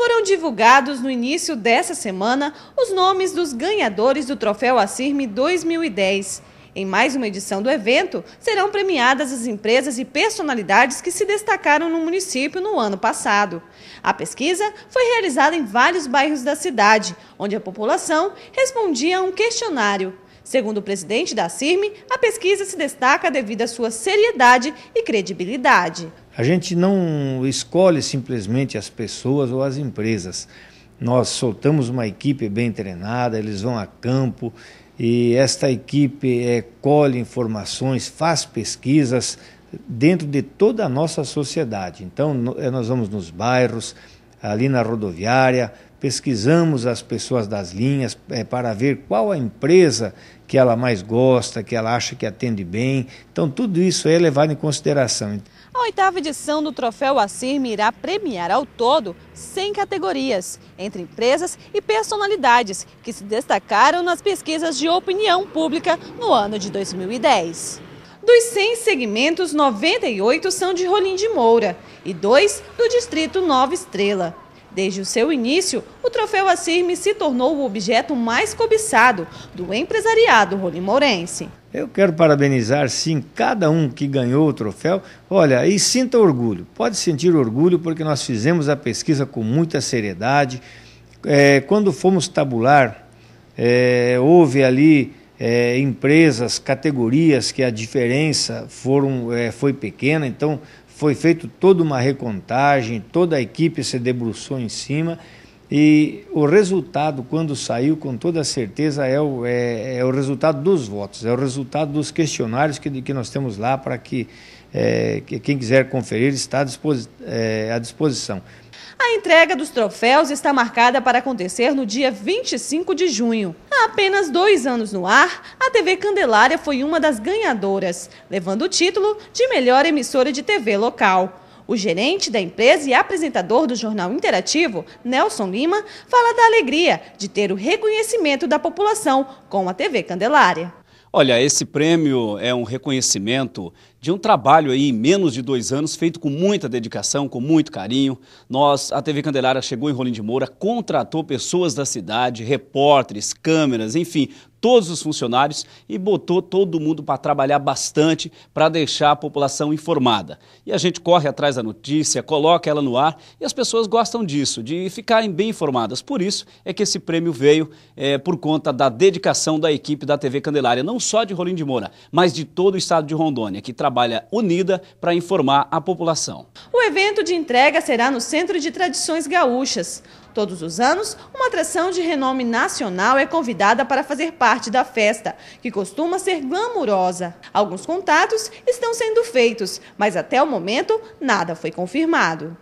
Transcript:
foram divulgados no início dessa semana os nomes dos ganhadores do Troféu Acirme 2010. Em mais uma edição do evento, serão premiadas as empresas e personalidades que se destacaram no município no ano passado. A pesquisa foi realizada em vários bairros da cidade, onde a população respondia a um questionário. Segundo o presidente da CIRME, a pesquisa se destaca devido à sua seriedade e credibilidade. A gente não escolhe simplesmente as pessoas ou as empresas. Nós soltamos uma equipe bem treinada, eles vão a campo e esta equipe é, colhe informações, faz pesquisas dentro de toda a nossa sociedade. Então, eh, nós vamos nos bairros, ali na rodoviária, pesquisamos as pessoas das linhas é, para ver qual a empresa que ela mais gosta, que ela acha que atende bem. Então, tudo isso é levado em consideração. A oitava edição do Troféu Assirme irá premiar ao todo 100 categorias, entre empresas e personalidades que se destacaram nas pesquisas de opinião pública no ano de 2010. Dos 100 segmentos, 98 são de Rolim de Moura e dois do Distrito Nova Estrela. Desde o seu início, o troféu Assirme se tornou o objeto mais cobiçado do empresariado rolimorense. Eu quero parabenizar, sim, cada um que ganhou o troféu. Olha, e sinta orgulho. Pode sentir orgulho porque nós fizemos a pesquisa com muita seriedade. É, quando fomos tabular, é, houve ali é, empresas, categorias que a diferença foram, é, foi pequena. Então, foi feita toda uma recontagem, toda a equipe se debruçou em cima e o resultado, quando saiu, com toda certeza, é o, é, é o resultado dos votos, é o resultado dos questionários que, que nós temos lá para que, é, que quem quiser conferir está à é, disposição. A entrega dos troféus está marcada para acontecer no dia 25 de junho. Há apenas dois anos no ar, a TV Candelária foi uma das ganhadoras, levando o título de melhor emissora de TV local. O gerente da empresa e apresentador do jornal interativo, Nelson Lima, fala da alegria de ter o reconhecimento da população com a TV Candelária. Olha, esse prêmio é um reconhecimento de um trabalho aí em menos de dois anos, feito com muita dedicação, com muito carinho. Nós, a TV Candelária chegou em Rolim de Moura, contratou pessoas da cidade, repórteres, câmeras, enfim, todos os funcionários e botou todo mundo para trabalhar bastante para deixar a população informada. E a gente corre atrás da notícia, coloca ela no ar e as pessoas gostam disso, de ficarem bem informadas. Por isso é que esse prêmio veio é, por conta da dedicação da equipe da TV Candelária, não só de Rolim de Moura, mas de todo o estado de Rondônia, que trabalha trabalha unida para informar a população. O evento de entrega será no Centro de Tradições Gaúchas. Todos os anos, uma atração de renome nacional é convidada para fazer parte da festa, que costuma ser glamurosa. Alguns contatos estão sendo feitos, mas até o momento nada foi confirmado.